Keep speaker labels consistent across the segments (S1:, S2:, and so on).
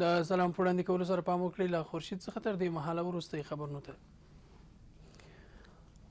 S1: د سلام پړندې کولو سره پام وکړئ له خورشید څخه تر دې مهاله وروستۍ خبرونو ته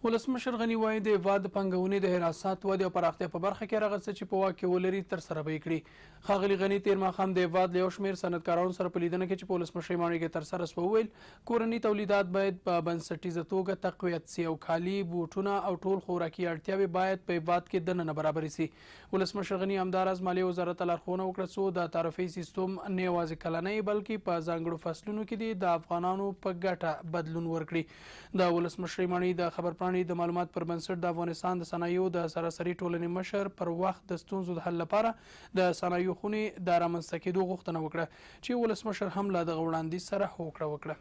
S1: ولسمشر غنی وایي د هېواد د پانګونې د حراسات ودې او پراختیا په برخه کې هغه څه چې په واک کې ولري ترسره به یې کړي ښاغلي غني تېر ماښام د هېواد له یو شمېر صنعتکارانو سره په لیدنه کې چې په ولسمشرۍ ماڼۍ کې ترسره سوه وویل کورني تولیدات باید په بنسټیزه توګه تقویت سي او کالي بوټونه او ټول خوراکي اړتیاوې باید په هېواد کې دننه برابرې سي ولسمشر غني همداراز مالیې وزارت ته لارښوونه وکړه څو د تعرفې سیستم نه یوازې کلنۍ بلکې په ځانګړو فصلونو کې د افغانانو په ګټه بدلون ورکړي د ولسمشرۍ ماڼۍ د خبرپاڼې غونډې د معلومات پر بنسټ د افغانستان د صنایعو د سراسري ټولنې مشر پر وخت د ستونزو د حل لپاره د صنایعو خونې د رامنځته کېدو غوښتنه وکړه چې ولسمشر هم له دغه وړاندیز سره هوکړه وکړه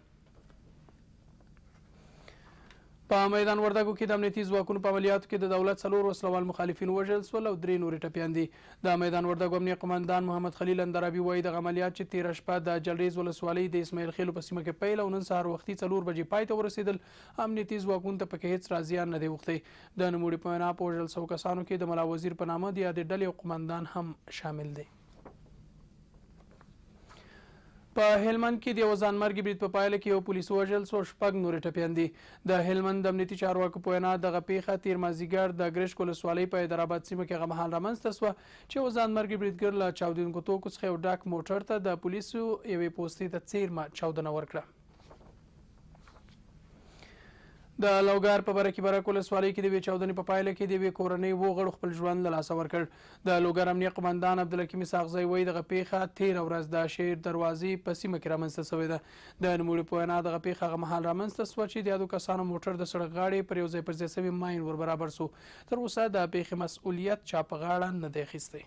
S1: په میدان وردګو کې د امنیتي ځواکونو په عملیاتو کې د دولت څلور وسلوال مخالفین وژل شول او درې نورې ټپیان دي د میدان وردګو امنیه قماندان محمد خلیل اندرابي وایي دغه عملیات چې تېره شپه د جلریز ولسوالۍ د اسماعیل خیلو په سیمه کې پیل او نن سهار وختي څلور بجې پای ته ورسېدل امنیتي ځواکونو ته پکې هېڅ رازیان نه دی وختی د نوموړي په وینا په وژل سوو کسانو کې د ملا وزیر په نامه د یادې ډلې او قماندان هم شامل دی په هلمند کې د یو ځانمرګي برید په پایله کې یو پولیس وژل سو شپږ نورې ټپیان دي د هلمند د امنیتي چارواکو په وینا دغه پیښه تیر مازدیګر د ګرشک ولسوالۍ په حیدرآباد سیمه کې هغه مهال رامنځته سوه چې یو ځانمرګي بریدګر له چاودونکو توکو څخه یو ډاک موټر ته د پولیسو یوې پوستې ته څیرمه چاودنه ورکړه د لوګار په بره کې بره ولسوالۍ کې د یوې چاودنې په پایله کې د یوې کورنۍ اووه غړو خپل ژوند له لاسه ورکړ د لوګار امنیه قمندان عبدالحکیم اسحاقزی وایي دغه پیښه تېره ورځ د شیر دروازې په سیمه کې رامنځته سوې ده د نوموړي په وینا دغه پیښه هغه مهال رامنځته سوه چې د یادو کسانو موټر د سړک غاړې پر یو ځای پر ځای سوي ماین ور برابر سو تر اوسه د پیښې مسؤلیت چا په غاړه نه دی اخیستی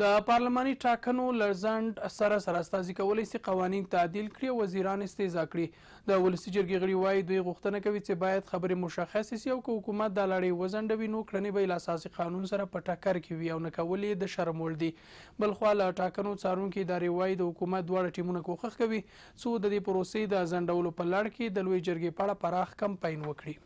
S1: د پارلماني ټاکنو لړزند سره سره استازي کولی سي قوانین تعدیل کړي او وزیران استیزا کړي د ولسی جرګې غړي وایي دوی غوښتنه کوي چې باید خبرې مشخص سي او که حکومت دا لړۍ وزنډوي نو کړنې به له اساسي قانون سره په ټکر کې وي او نه کول یې د شرم وړ دي بلخوا له ټاکنو څارونکي ادارې وایي د حکومت دواړه ټیمونه کوښښ کوي څو د دې پروسې د ځنډولو په لړ کې د لوی جرګې په اړه پراخ کمپاین وکړي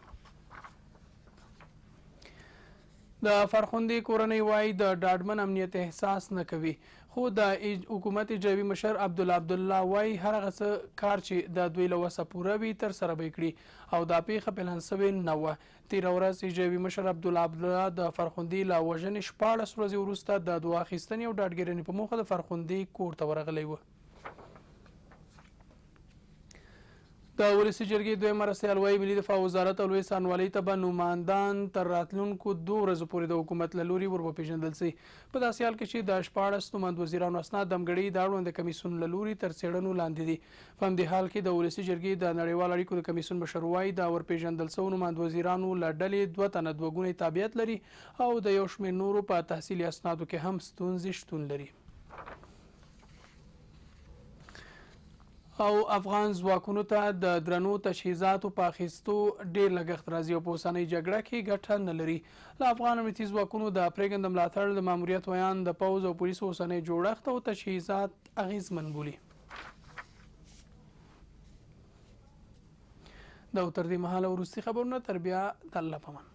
S1: د فرخوندي کورنۍ وای د ډاډمن امنیت احساس نه کوي خو د حکومت اجرایی مشر عبد الله عبد الله وای هر غسه کار چې د دوی لوسه پوره وي تر سره به کړي او دا پیښه په لنسوي نه و تیر ورځ اجرایی مشر عبد الله عبد الله د فرخوندي لا وژنې 14 ورځې وروسته د دوه اخیستنې او ډاډګرنې په موخه د فرخوندي کور ته ورغلی و د ولسی جرګې دویم مرستې الوایي ملي دفاع وزارت او لوی څارنوالۍ ته به نوماندان تر راتلونکو دوه ورځو پورې د حکومت له لوري ورپېژندل سي په داسې حال کې چې د شپاړس نوماند وزیرانو اسناد د همګړۍ د اړوند کمیسون له لوري تر څېړنو لاندې دي په همدې حال کې د ولسی جرګې د نړیوال اړیکو د کمیسون مشر وایي د ورپېژندل سوو نوماند وزیرانو له ډلې دوه تنه دوه ګونی تابعیت لري او د یو شمېر نورو په تحصیلي اسنادو کې هم ستونزې شتون لري او افغان ځواکونو ته د درنو تجهیزاتو په اخیستو ډیر لګښت راځي او په اوسنۍ جګړه کې ګټه نه لري له افغان امنیتي ځواکونو د پریګند ملاتړ د ماموریت ویان د پوز او پولیسو اوسنۍ جوړښت او تجهیزات اغیزمن بولي دا تر دې مهاله وروستي خبرونه تر بیا د الله پمن